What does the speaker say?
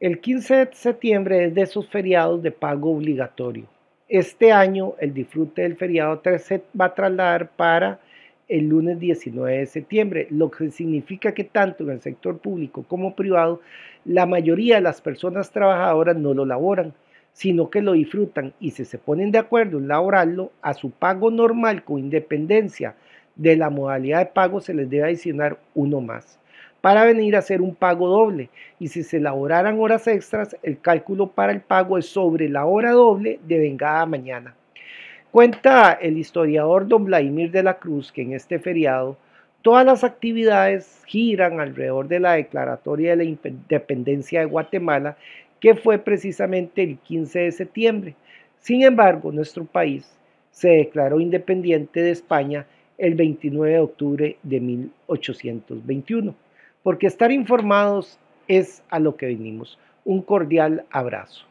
El 15 de septiembre es de esos feriados de pago obligatorio. Este año el disfrute del feriado 13 va a trasladar para el lunes 19 de septiembre, lo que significa que tanto en el sector público como privado, la mayoría de las personas trabajadoras no lo laboran, sino que lo disfrutan y si se ponen de acuerdo en laborarlo, a su pago normal con independencia de la modalidad de pago se les debe adicionar uno más para venir a hacer un pago doble. Y si se elaboraran horas extras, el cálculo para el pago es sobre la hora doble de vengada mañana. Cuenta el historiador don Vladimir de la Cruz que en este feriado todas las actividades giran alrededor de la declaratoria de la independencia de Guatemala, que fue precisamente el 15 de septiembre. Sin embargo, nuestro país se declaró independiente de España el 29 de octubre de 1821 porque estar informados es a lo que vinimos. Un cordial abrazo.